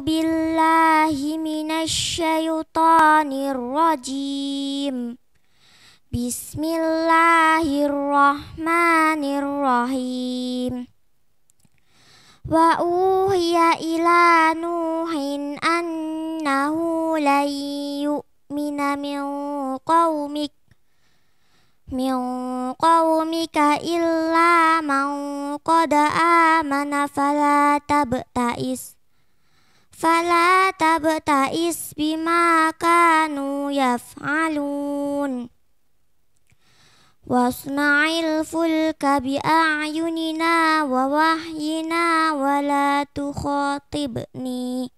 billahi minasyaitonir rajim. Bismillahirrahmanirrahim. Wa uhiya ila nuhin annahu lan yu'mina min qawmik min qawmika illa man qada amana fala tabta'is فلا تبتئس بما كانوا يفعلون واصنع الفلك بأعيننا ووحينا ولا تخاطبني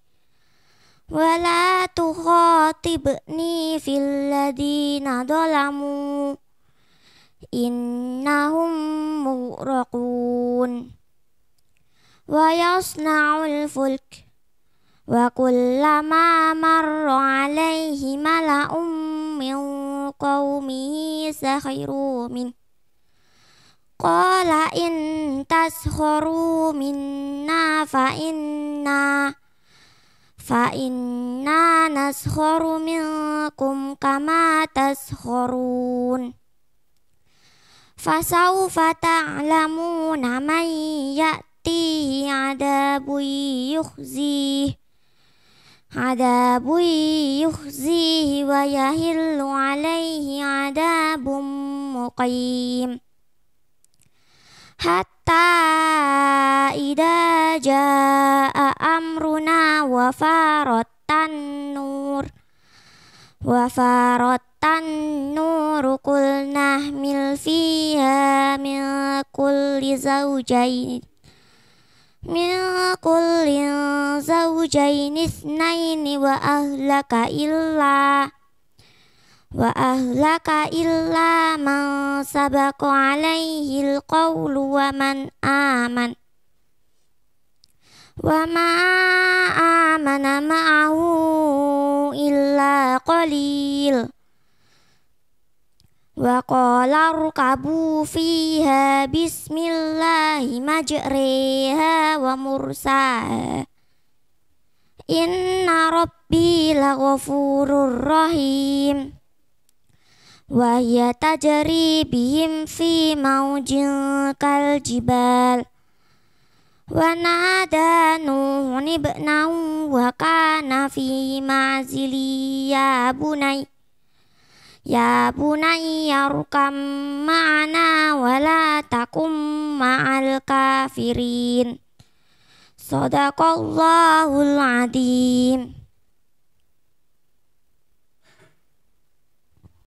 ولا تخاطبني في الذين ظلموا إنهم مغرقون ويصنع الفلك Wa kullah maamar wa lehi malah ummew kau mihi sah hi rumi. Kola intas horu minna fa inna, fa inna nas horu miha kumkama tas Fa sawu fa ta alamu na ada bui عذاب يخزيه ويهل عليه عذاب مقيم حتى إذا جاء أمرنا وفارت النور وفارت النور قل نحمل فيها من كل زوجين Minkulin zawjainis naini wa ahlaka illa Wa ahlaka illa man sabaku alaihi kau wa man aman Wa ma ama ahu illa qalil Wa qolar kabu fiha bismillahi majriha wa mursa Inna robbi la ghafurur rahim Wa hiya tajri bihim fi maujin jibal Wa nada nuhun ibnau wa kana fi ma'zili ya bunai Ya bunayya rukam ma'ana wala takum ma'al kafirin. Sadaqallahul adim.